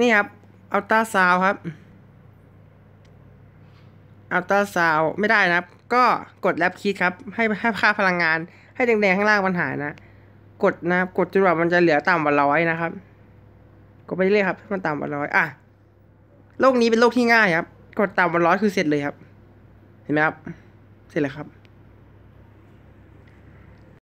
นี่ครับอัลตราซาวครับ อัลตราซาวไม่ได้นะครับ ก็กดแลบคิดครับ ให้ให้ค่าพลังงาน ให้แดงๆข้างล่างมันหายนะ กดนะครับกดจนกว่ามันจะเหลือต่ำกว่าร้อยนะครับกดไปเรื่อยครับมันต่ำกว่าร้อยอ่ะโลกนี้เป็นโลกที่ง่ายครับ กดต่ำกว่าร้อยคือเสร็จเลยครับ เห็นไหมครับ เสร็จแล้วครับ